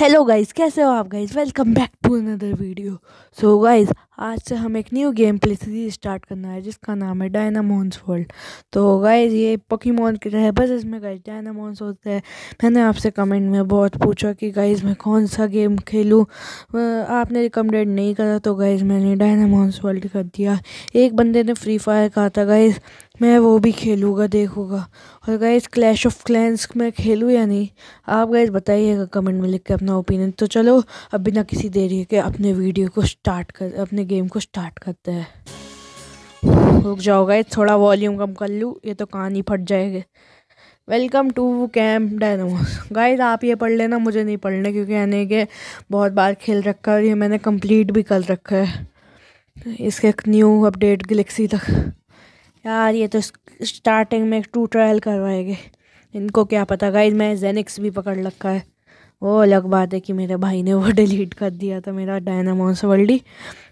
hello guys कैसे हो आप guys welcome back to another video so guys आज से हम एक new game play series start करना है जिसका नाम है डायनामोन्स वर्ल्ड तो गाइज ये पोकीमोन की तरह बस इसमें गाइज डायनामोन्स होते हैं मैंने आपसे कमेंट में बहुत पूछा कि गाइज मैं कौन सा गेम खेलूँ आपने रिकमेंडेड नहीं करा तो गाइज मैंने डायनामोन्स वर्ल्ड कर दिया एक बंदे ने फ्री फायर कहा था गाइज़ मैं वो भी खेलूँगा देखूँगा और गाइस क्लैश ऑफ क्लैंस मैं खेलूँ या नहीं आप गाइस बताइएगा कमेंट में लिख के अपना ओपिनियन तो चलो अब बिना किसी देरी के अपने वीडियो को स्टार्ट कर अपने गेम को स्टार्ट करते हैं रुक जाओ गाइस थोड़ा वॉल्यूम कम कर लूँ ये तो कान ही फट जाएगा welcome to camp Dynos guys आप ये पढ़ लेना मुझे नहीं पढ़ना क्योंकि यानी कि बहुत बार खेल रखा है और ये मैंने कंप्लीट भी कर रखा है इसके न्यू अपडेट गलेक्सी तक यार ये तो स्टार्टिंग में टू ट्रायल करवाएंगे इनको क्या पता गाइज मैं जेनिक्स भी पकड़ रखा है वो अलग बात है कि मेरे भाई ने वो डिलीट कर दिया था मेरा डायनामोस वर्ल्डी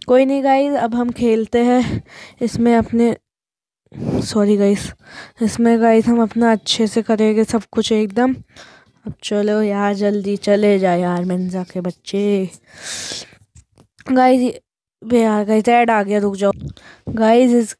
कोई नहीं गाइज अब हम खेलते हैं इसमें अपने सॉरी गाइस इसमें गाइस हम अपना अच्छे से करेंगे सब कुछ एकदम अब चलो यार जल्दी चले जाए यार मिर्जा के बच्चे गाइस यार गाइस ऐड आ गया रुक जाओ गाइस इस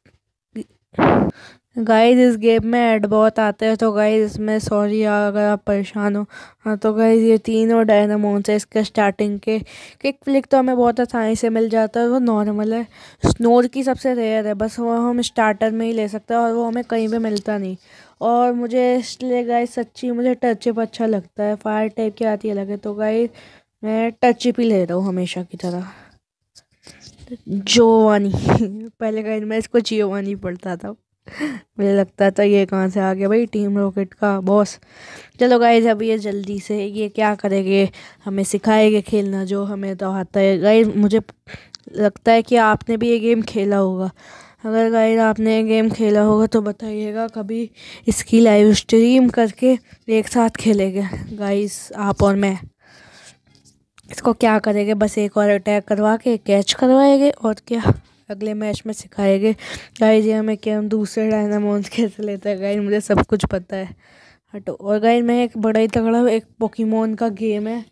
गाइज इस गेम में एड बहुत आते हैं तो गाइज इसमें सॉरी अगर आप परेशान हो हाँ तो गाइज ये तीनों डायनामोन्स है इसके स्टार्टिंग के किक फ्लिक तो हमें बहुत आसानी से मिल जाता है वो नॉर्मल है स्नोर की सबसे रेयर है बस वो हम स्टार्टर में ही ले सकते हैं और वो हमें कहीं पे मिलता नहीं और मुझे इसलिए गाइज सच्ची मुझे टचअप अच्छा लगता है फायर टाइप की आती है है तो गाइज मैं टचअप ही ले रहा हूँ हमेशा की तरह जोवानी पहले का मैं इसको जियोवानी पड़ता था मुझे लगता था ये कहाँ से आ गया भाई टीम रॉकेट का बॉस चलो गाइज अब ये जल्दी से ये क्या करेंगे हमें सिखाएंगे खेलना जो हमें तो आता है गाइज मुझे लगता है कि आपने भी ये गेम खेला होगा अगर गाइज आपने ये गेम खेला होगा तो बताइएगा कभी इसकी लाइव स्ट्रीम करके एक साथ खेलेंगे गाइज आप और मैं इसको क्या करेंगे बस एक और अटैक करवा के कैच करवाएंगे और क्या अगले मैच में सिखाएंगे गाइज ये हमें क्या हम दूसरे डायनामोन्स कैसे लेते हैं गाइज मुझे सब कुछ पता है हटो और गाइज मैं एक बड़ा ही तगड़ा एक पोकीमोन का गेम है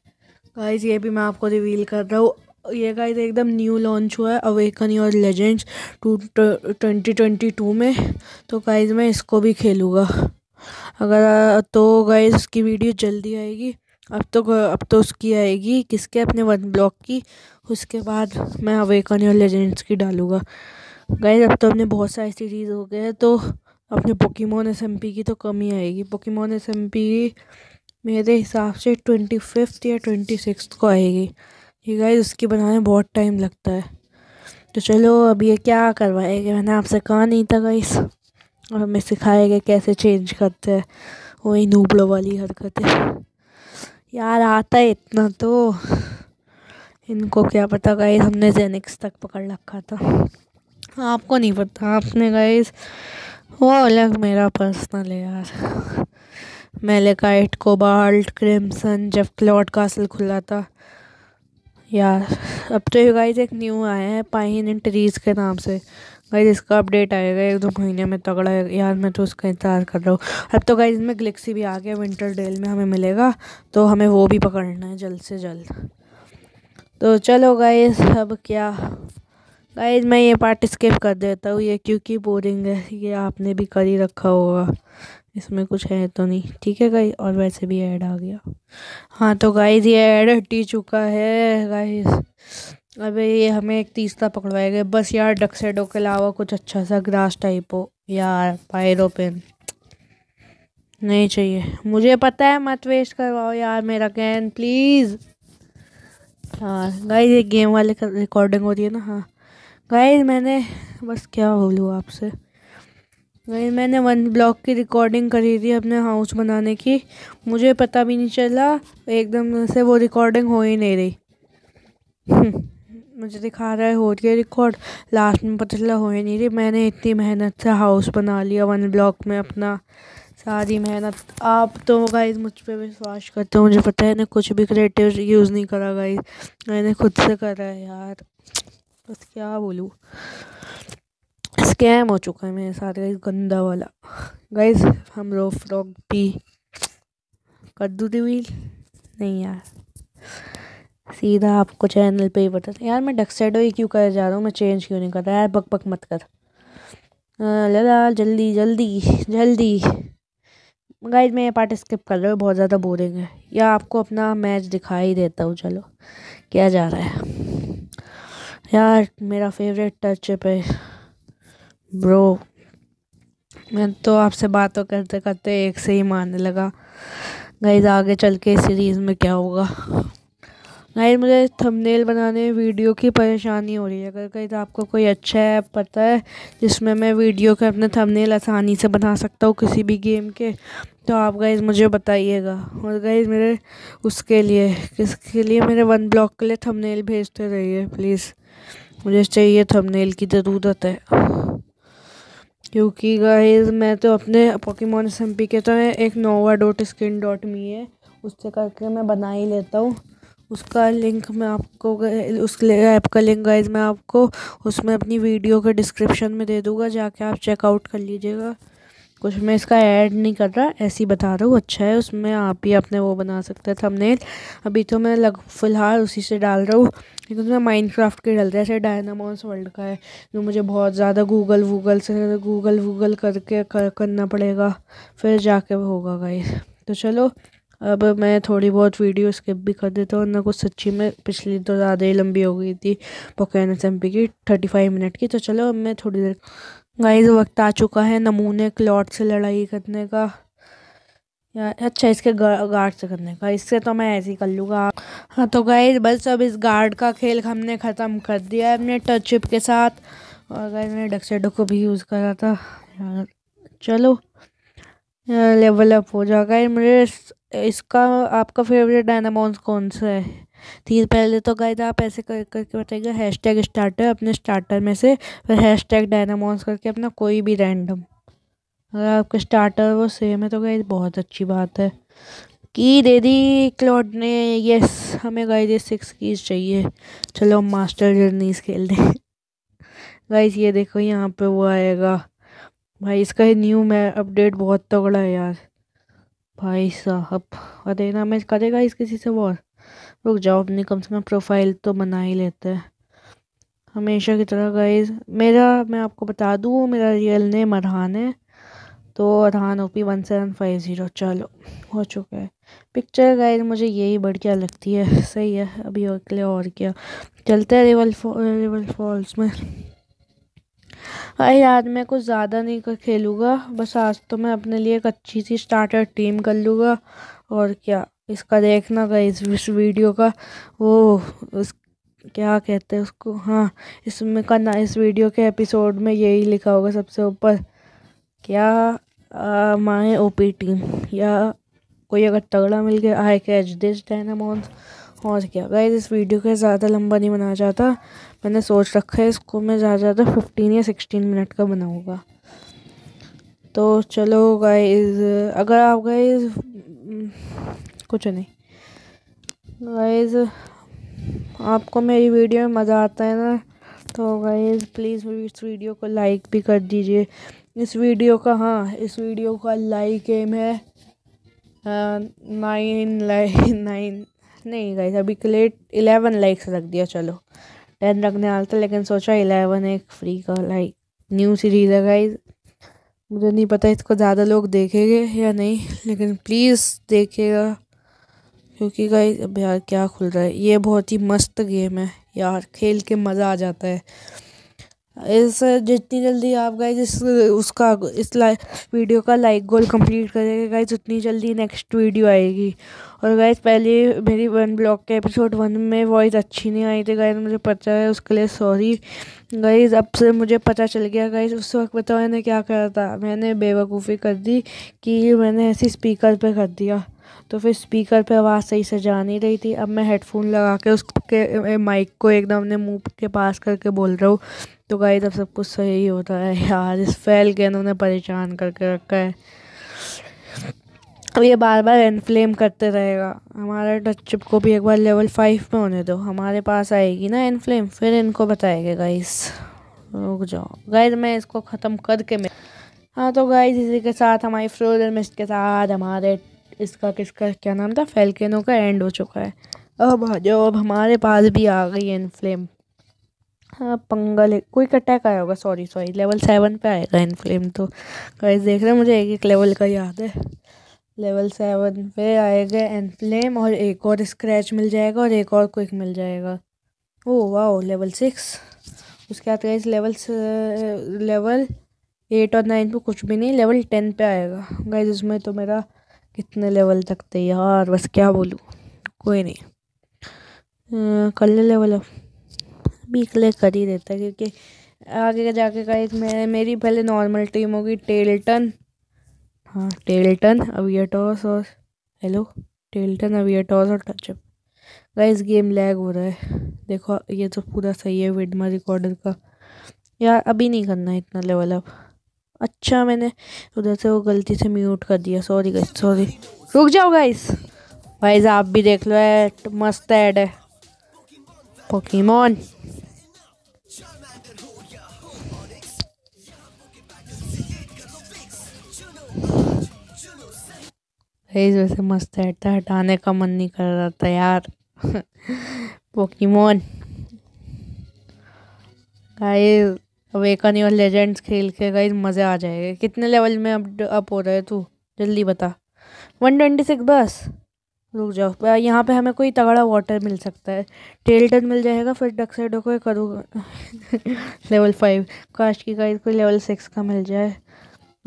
गाइज ये भी मैं आपको रिवील कर रहा हूँ ये गाइज एकदम न्यू लॉन्च हुआ है अवेकनी और legends two twenty twenty two में तो गाइज मैं इसको भी खेलूँगा अगर तो गाइज इसकी वीडियो जल्दी आएगी अब तो अब तो उसकी आएगी किसके अपने वन ब्लॉक की उसके बाद मैं अवेकन और लेजेंड्स की डालूँगा गए अब तो अपने बहुत सारी सीरीज़ हो गए तो अपने पोकीमोन एस की तो कमी आएगी पोकीमोन एस मेरे हिसाब से ट्वेंटी फिफ्थ या ट्वेंटी सिक्स को आएगी ये गाइज उसकी बनाने बहुत टाइम लगता है तो चलो अब ये क्या करवाएंगे मैंने आपसे कहा नहीं था गाइस और हमें सिखाएगा कैसे चेंज करते हैं वही नूबड़ों वाली हरकतें यार आता है इतना तो इनको क्या पता गाइस हमने जेनिक्स तक पकड़ रखा था आपको नहीं पता आपने गाइस वो अलग मेरा पर्सनल है यार मेलेकाइट कोबाल्ट क्रिमसन जब क्लॉट कासल खुला था यार अब तो गाइस एक न्यू आया है पाइन एंड ट्रीज के नाम से गाइज इसका अपडेट आएगा एक दो महीने में तगड़ा है यार मैं तो उसका इंतजार कर रहा हूँ अब तो गाइज इसमें ग्लेक्सी भी आ गया विंटर डेल में हमें मिलेगा तो हमें वो भी पकड़ना है जल्द से जल्द तो चलो गाइज अब क्या गाइज मैं ये पार्ट स्किप कर देता हूँ ये क्योंकि बोरिंग है ये आपने भी कर ही रखा होगा इसमें कुछ है तो नहीं ठीक है गाइज और वैसे भी ऐड आ गया हाँ तो गाइज ये ऐड हटी चुका है गाइज अबे ये हमें एक तीसरा पकड़वाया गया बस यार डक्सेडो के अलावा कुछ अच्छा सा ग्रास टाइप हो यार पायरोपिन नहीं चाहिए मुझे पता है मत वेस्ट करवाओ यार मेरा कैन प्लीज़ हाँ गाइस ये गेम वाले रिकॉर्डिंग हो रही है ना हाँ गाइस मैंने बस क्या बोलूँ आपसे गाइस मैंने वन ब्लॉक की रिकॉर्डिंग करी थी अपने हाउस बनाने की मुझे पता भी नहीं चला एकदम से वो रिकॉर्डिंग हो ही नहीं रही मुझे दिखा रहा है हो रही है रिकॉर्ड लास्ट में पता चला हो ही नहीं रही मैंने इतनी मेहनत से हाउस बना लिया वन ब्लॉक में अपना सारी मेहनत आप तो गाइज मुझ पर विश्वास करते हो मुझे पता है ना कुछ भी क्रिएटिव यूज़ नहीं करा गाइज मैंने खुद से करा है यार बस क्या बोलूँ स्कैम हो चुका है मेरे साथ गाइज गंदा वाला गाइज हम रो फ्रॉक भी कर दूँ रिवील नहीं यार सीधा आपको चैनल पे ही बताते यार मैं डक्सेडो ही क्यों कर जा रहा हूँ मैं चेंज क्यों नहीं कर रहा यार बक बक मत कर लदा जल्दी जल्दी जल्दी गाइज मैं ये पार्ट स्किप कर रहा हूँ बहुत ज़्यादा बोरिंग है या आपको अपना मैच दिखा ही देता हूँ चलो क्या जा रहा है यार मेरा फेवरेट टच है ब्रो मैं तो आपसे बातों करते करते एक से ही मारने लगा गाइज आगे चल के सीरीज़ में क्या होगा नहीं मुझे थंबनेल बनाने में वीडियो की परेशानी हो रही है अगर कहीं तो आपको कोई अच्छा ऐप पता है जिसमें मैं वीडियो का अपने थंबनेल आसानी से बना सकता हूँ किसी भी गेम के तो आप गाइज मुझे बताइएगा और गाइज मेरे उसके लिए किसके लिए मेरे वन ब्लॉक के लिए थंबनेल भेजते रहिए प्लीज़ मुझे चाहिए थंबनेल की ज़रूरत है क्योंकि गाइज मैं तो अपने पोकेमोन एस के तो एक nova dot skin dot me है उससे करके मैं बना ही लेता हूँ उसका लिंक मैं आपको उस ऐप का लिंक गाइज मैं आपको उसमें अपनी वीडियो के डिस्क्रिप्शन में दे दूँगा जाके आप चेकआउट कर लीजिएगा कुछ मैं इसका ऐड नहीं कर रहा ऐसे ही बता रहा हूँ अच्छा है उसमें आप भी अपने वो बना सकते हैं थंबनेल अभी तो मैं लग फ़िलहाल उसी से डाल रहा हूँ लेकिन उसमें माइनक्राफ्ट के डल रहा है ऐसे डायनामोन्स वर्ल्ड का है जो मुझे बहुत ज़्यादा गूगल वूगल से गूगल वूगल करके कर, करना पड़ेगा फिर जाके होगा गाइस तो चलो अब मैं थोड़ी बहुत वीडियो स्किप भी कर देता हूँ ना कुछ सच्ची में पिछली तो ज़्यादा ही लंबी हो गई थी पोकेन एस एम पी की थर्टी फाइव मिनट की तो चलो अब मैं थोड़ी देर गाइस वक्त आ चुका है नमूने क्लॉट से लड़ाई करने का या अच्छा इसके गार्ड से करने का इससे तो मैं ऐसे ही कर लूँगा हाँ तो गाइस बस अब इस गार्ड का खेल हमने ख़त्म कर दिया है अपने टच चिप के साथ और गाइस मैंने डक्सेडो को भी यूज़ करा था चलो लेवल अप हो जाएगा ये मेरे इसका आपका फेवरेट डायनामोन्स कौन सा है तीन पहले तो गए आप ऐसे कर करके बताइएगा हैश टैग स्टार्टर अपने स्टार्टर में से फिर हैश टैग डायनामोन्स करके अपना कोई भी रैंडम अगर आपके स्टार्टर वो सेम है तो गई बहुत अच्छी बात है की दे दी क्लॉड ने यस हमें गई दे सिक्स कीज चाहिए चलो मास्टर जर्नीस खेल दें गाइज ये देखो यहाँ पे वो आएगा भाई इसका न्यू मैं अपडेट बहुत तगड़ा है यार भाई साहब अरे ना मैं करेगा इस किसी से बहुत रुक जाओ अपनी कम से कम प्रोफाइल तो बना ही लेते हैं हमेशा की तरह गाइज मेरा मैं आपको बता दूँ मेरा रियल नेम अरहान है तो Arhan O P one seven five zero चलो हो चुका है पिक्चर गाइज मुझे यही बढ़िया लगती है सही है अभी और के लिए और क्या चलते हैं रिवल फॉल्स में अरे आज मैं कुछ ज़्यादा नहीं कर खेलूँगा बस आज तो मैं अपने लिए एक अच्छी सी स्टार्टर टीम कर लूँगा और क्या इसका देखना का इस, वीडियो का वो उस क्या कहते हैं उसको हाँ इसमें का ना इस वीडियो के एपिसोड में यही लिखा होगा सबसे ऊपर क्या माए ओ पी टीम या कोई अगर तगड़ा मिल गया आई कैच दिस डायनामोन्स और क्या गाइस इस वीडियो को ज़्यादा लंबा नहीं बनाया जाता मैंने सोच रखा है इसको मैं ज़्यादा ज़्यादा फिफ्टीन या सिक्सटीन मिनट का बनाऊँगा तो चलो गाइज अगर आप गाइज कुछ नहीं गाइज आपको मेरी वीडियो में मज़ा आता है ना तो गाइज प्लीज़ इस वीडियो को लाइक भी कर दीजिए इस वीडियो का हाँ इस वीडियो का लाइक एम है नाइन लाइक नाइन नहीं गाइज अभी के लिए इलेवन लाइक्स रख दिया चलो टेन रखने वाला था लेकिन सोचा इलेवन एक फ्री का लाइक न्यू सीरीज़ है गाइज मुझे नहीं पता इसको ज़्यादा लोग देखेंगे या नहीं लेकिन प्लीज़ देखिएगा क्योंकि गाइज अब यार क्या खुल रहा है ये बहुत ही मस्त गेम है यार खेल के मज़ा आ जाता है इस जितनी जल्दी आप गाइज इस उसका इस लाइक वीडियो का लाइक गोल कंप्लीट करेंगे गाइज उतनी जल्दी नेक्स्ट वीडियो आएगी और गैस पहले मेरी वन ब्लॉक के एपिसोड वन में वॉइस अच्छी नहीं आई थी गैस मुझे पता है उसके लिए सॉरी गई अब से मुझे पता चल गया गई उस वक्त बताओ मैंने क्या करा था मैंने बेवकूफ़ी कर दी कि मैंने ऐसी स्पीकर पे कर दिया तो फिर स्पीकर पे आवाज़ सही से जा नहीं रही थी अब मैं हेडफोन लगा के उसके माइक को एकदम अपने मुंह के पास करके बोल रहा हूँ तो गाइस अब सब कुछ सही होता है यार इस फैल के इन्होंने परेशान करके रखा है तो ये बार बार एनफ्लेम करते रहेगा हमारा चिप को भी एक बार लेवल फाइव में होने दो हमारे पास आएगी ना एनफ्लेम फिर इनको बताएगा गाइस रुक जाओ गाइस मैं इसको ख़त्म करके मैं हाँ तो गाइस इसी के साथ हमारी फ्रोजन मिस्ट के साथ हमारे इसका किसका क्या नाम था फेलकेनो का एंड हो चुका है अब जो अब हमारे पास भी आ गई इनफ्लेम हाँ पंगल कोई अटैक आया होगा सॉरी सॉरी लेवल सेवन पे आएगा इनफ्लेम तो गाइस देख रहे हैं मुझे एक एक लेवल का याद है लेवल सेवन पे आएगा फ्लेम और एक और स्क्रैच मिल जाएगा और एक और क्विक मिल जाएगा ओ वाह लेवल सिक्स उसके बाद गाइज लेवल लेवल एट और नाइन पे कुछ भी नहीं लेवल टेन पे आएगा गाइज उसमें तो मेरा कितने लेवल तक थे यार बस क्या बोलूँ कोई नहीं आ, कर ले लेवल अब भी इकले कर ही देता क्योंकि आगे जाके गाइज मेरी पहले नॉर्मल टीम होगी टेल्टन हाँ टेल्टन अवियटॉस और हेलो टेल्टन अवियटॉस और टचअप गाइस गेम लैग हो रहा है देखो ये तो पूरा सही है विडमा रिकॉर्डर का यार अभी नहीं करना है इतना लेवल अप अच्छा मैंने उधर से वो गलती से म्यूट कर दिया सॉरी गाइस सॉरी रुक जाओ गाइस भाई आप भी देख लो है मस्त ऐड है पोकीमोन फेस वैसे मस्त है था हटाने का मन नहीं कर रहा था यार पोकीमोन गाइस एक और लेजेंड्स खेल के गाइस मज़े आ जाएगा कितने लेवल में अब अप हो रहा है तू जल्दी बता वन ट्वेंटी सिक्स बस रुक जाओ यहाँ पे हमें कोई तगड़ा वाटर मिल सकता है टेल्टन मिल जाएगा फिर डक साइडों को करूँगा लेवल फाइव काश की गाइस कोई लेवल सिक्स का मिल जाए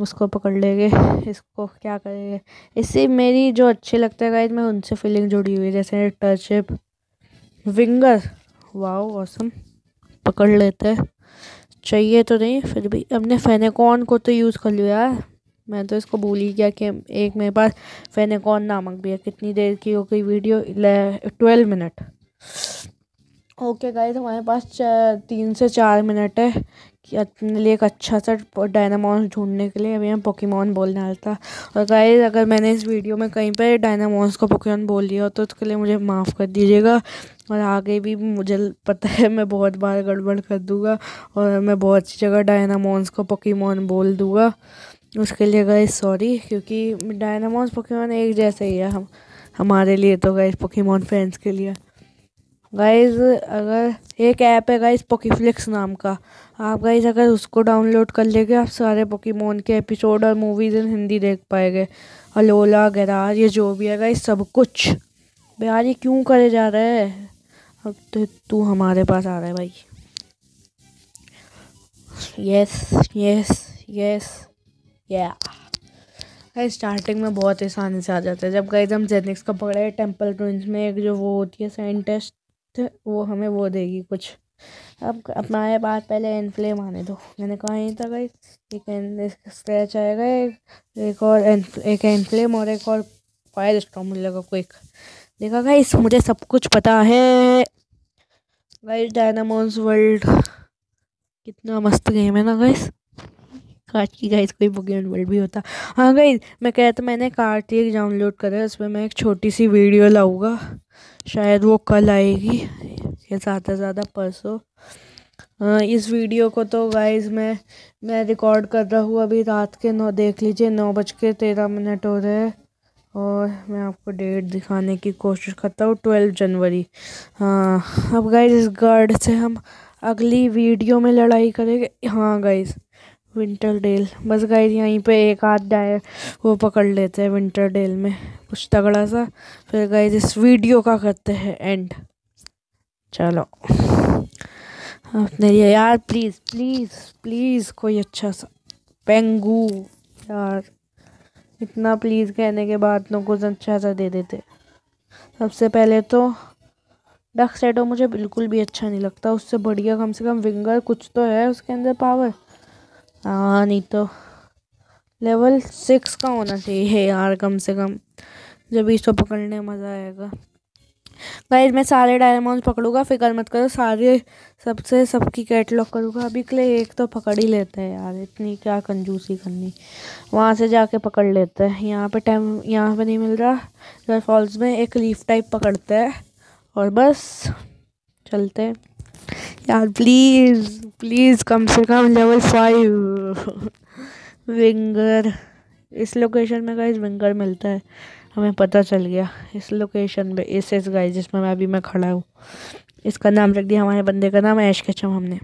उसको पकड़ लेंगे इसको क्या करेंगे इससे मेरी जो अच्छे लगते हैं गाइज मैं उनसे फीलिंग जुड़ी हुई है जैसे टचअप विंगर वाओ ऑसम पकड़ लेते हैं चाहिए तो नहीं फिर भी हमने फेनेकॉन को तो यूज़ कर लिया है मैं तो इसको भूल ही गया कि एक मेरे पास फेनेकॉन नामक भी है कितनी देर की हो गई video twelve minute okay guys हमारे पास तीन से चार मिनट है कि अपने लिए एक अच्छा सा डायनामोन ढूंढने के लिए अभी मैं पोकेमोन बोलने आया था और गाइस अगर मैंने इस वीडियो में कहीं पर डायनामोन्स को पोकेमोन बोल लिया हो तो उसके लिए मुझे माफ़ कर दीजिएगा और आगे भी मुझे पता है मैं बहुत बार गड़बड़ कर दूँगा और मैं बहुत सी जगह डायनामोन्स को पोकीमोन बोल दूँगा उसके लिए गए सॉरी क्योंकि डायनामॉन्स पोकीमोन एक जैसे ही है हम हमारे लिए तो गए पोकीमोन फैंस के लिए गाइज अगर एक ऐप है गाइज पोकीफ्लिक्स नाम का आप गाइज अगर उसको डाउनलोड कर लेंगे आप सारे पोकीमोन के एपिसोड और मूवीज़ इन हिंदी देख पाएंगे अलोला गरार ये जो भी है गाइज सब कुछ बिहार ये क्यों करे जा रहा है अब तो तू हमारे पास आ रहा है भाई yes yes yes yeah guys starting में बहुत आसानी से आ जाता है जब गाइज हम जेनिक्स का पकड़े टेम्पल ट्विंस में एक जो वो होती है साइंटिस्ट तो वो हमें वो देगी कुछ अब अपना अपनाए बात पहले एन फ्लेम आने दो मैंने कहा यहीं तक गई एक स्क्रैच आएगा एक और एन एक एन फ्लेम और एक और फायर स्टॉम लगा क्विक देखा गई मुझे सब कुछ पता है गाइस डायनामोन्स वर्ल्ड कितना मस्त गेम है ना गई काट की गाइज कोई पोकेमोन वर्ल्ड भी होता हाँ गई मैं कहता तो मैंने कार्तिक डाउनलोड करा उस पर मैं एक छोटी सी वीडियो लाऊंगा शायद वो कल आएगी या ज़्यादा ज़्यादा परसों हाँ, इस वीडियो को तो गाइज मैं मैं रिकॉर्ड कर रहा हूँ अभी रात के नौ देख लीजिए नौ बज के तेरह मिनट हो रहे हैं और मैं आपको डेट दिखाने की कोशिश करता हूँ ट्वेल्व जनवरी हाँ अब गाइज इस गर्ड से हम अगली वीडियो में लड़ाई करेंगे हाँ गाइज़ विंटर डेल बस गए यहीं पे एक हाथ डाय वो पकड़ लेते हैं विंटर डेल में कुछ तगड़ा सा फिर गए इस वीडियो का करते हैं एंड चलो अपने लिए यार प्लीज़ प्लीज़ प्लीज़ कोई अच्छा सा पेंगू यार इतना प्लीज़ कहने के बाद तो कुछ अच्छा सा दे देते सबसे पहले तो डक सेटो मुझे बिल्कुल भी अच्छा नहीं लगता उससे बढ़िया कम से कम विंगर कुछ तो है उसके अंदर पावर हाँ नहीं तो लेवल सिक्स का होना चाहिए यार कम से कम जब इसको पकड़ने मज़ा आएगा गाइस मैं सारे डायमंड पकड़ूंगा फिकर मत करो सारे सबसे सबकी कैटलॉग करूँगा अभी के लिए एक तो पकड़ ही लेते हैं यार इतनी क्या कंजूसी करनी वहाँ से जाके पकड़ लेते हैं यहाँ पे टाइम यहाँ पे नहीं मिल रहा रेड फॉल्स में एक लीफ टाइप पकड़ते हैं और बस चलते हैं यार प्लीज़ प्लीज़ कम से कम लेवल फाइव विंगर इस लोकेशन में गाइज विंगर मिलता है हमें पता चल गया इस लोकेशन पे इस इस गाइज जिसमें मैं अभी मैं खड़ा हूँ इसका नाम रख दिया हमारे बंदे का नाम ऐश कचम हमने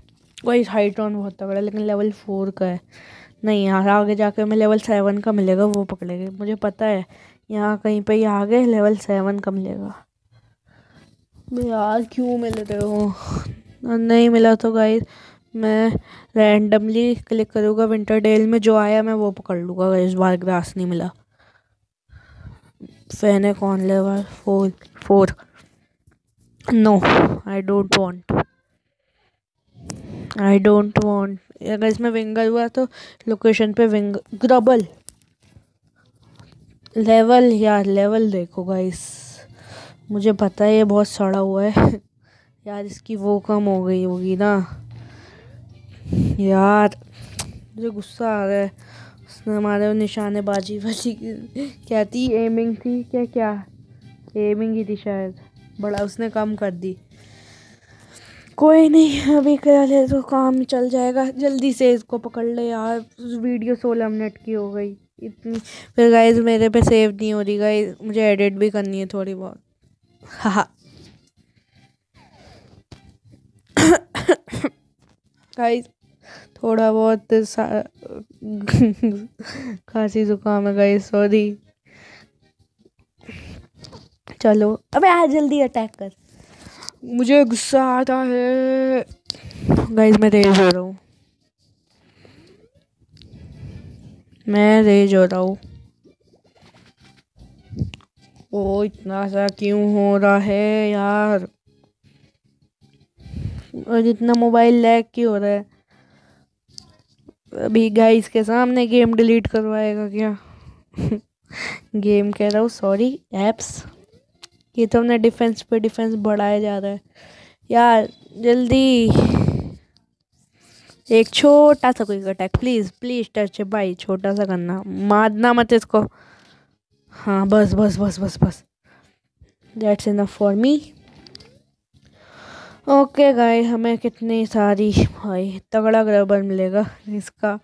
गाइज हाइट ऑन बहुत तगड़ा लेकिन लेवल फोर का है नहीं यहाँ आगे जाके हमें लेवल सेवन का मिलेगा वो पकड़ेगा मुझे पता है यहाँ कहीं पर ही आगे लेवल सेवन का मिलेगा यार क्यों मिल रहे हो नहीं मिला तो गाइज मैं रैंडमली क्लिक करूँगा विंटर डेल में जो आया मैं वो पकड़ लूँगा अगर इस बार ग्रास नहीं मिला फैन है कौन ले four four no I don't want I don't want अगर इसमें विंगर हुआ तो लोकेशन पे विंग ग्रबल लेवल यार लेवल देखो इस मुझे पता है ये बहुत सड़ा हुआ है यार इसकी वो कम हो गई होगी ना यार मुझे गुस्सा आ रहा है उसने हमारे निशानेबाजी बाजी क्या थी एमिंग थी क्या क्या एमिंग ही थी शायद बड़ा उसने कम कर दी कोई नहीं अभी क्या ले तो काम चल जाएगा जल्दी से इसको पकड़ ले यार वीडियो सोलह मिनट की हो गई इतनी फिर गाइज मेरे पे सेव नहीं हो रही गाइज मुझे एडिट भी करनी है थोड़ी बहुत हाँ गाइज थोड़ा बहुत खांसी जुकाम है गई सॉरी चलो अबे आ जल्दी अटैक कर मुझे गुस्सा आता है गाइस मैं रेज हो रहा हूँ मैं रेज हो रहा हूँ ओ इतना सा क्यों हो रहा है यार और इतना मोबाइल लैग क्यों हो रहा है अभी गाइस के सामने गेम डिलीट करवाएगा क्या गेम कह रहा हूँ सॉरी एप्स ये तो हमने डिफेंस पे डिफेंस बढ़ाया जा रहा है यार जल्दी एक छोटा सा कोई अटैक प्लीज़ प्लीज़ टच भाई छोटा सा करना मारना मत इसको हाँ बस बस बस बस बस that's enough for me okay guy हमें कितनी सारी भाई तगड़ा ग्रबर मिलेगा इसका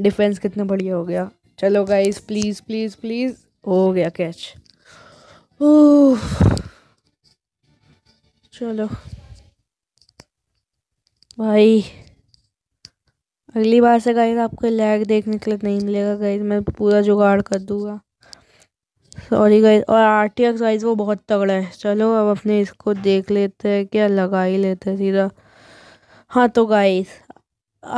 डिफेंस कितना बढ़िया हो गया चलो गाइज प्लीज़ प्लीज़ प्लीज़ हो गया कैच ओह चलो भाई अगली बार से गाइज आपको लैग देखने के लिए नहीं मिलेगा गाइज मैं पूरा जुगाड़ कर दूंगा सॉरी गाइज और आर टी एक्स गाइज वो बहुत तगड़ा है चलो अब अपने इसको देख लेते हैं क्या लगा ही लेते हैं सीधा हाँ तो गाइज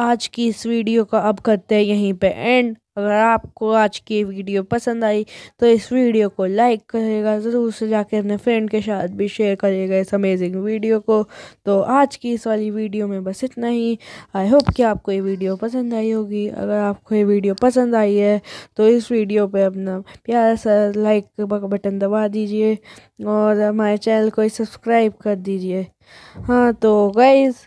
आज की इस वीडियो का अब करते हैं यहीं पे एंड अगर आपको आज की वीडियो पसंद आई तो इस वीडियो को लाइक करेगा ज़रूर से जाके अपने फ्रेंड के साथ भी शेयर करेगा इस अमेजिंग वीडियो को तो आज की इस वाली वीडियो में बस इतना ही आई होप कि आपको ये वीडियो पसंद आई होगी अगर आपको ये वीडियो पसंद आई है तो इस वीडियो पर अपना प्यारा सा लाइक बटन दबा दीजिए और हमारे चैनल को सब्सक्राइब कर दीजिए हाँ तो गाइज़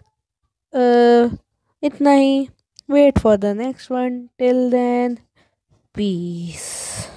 इतना ही wait for the next one till then peace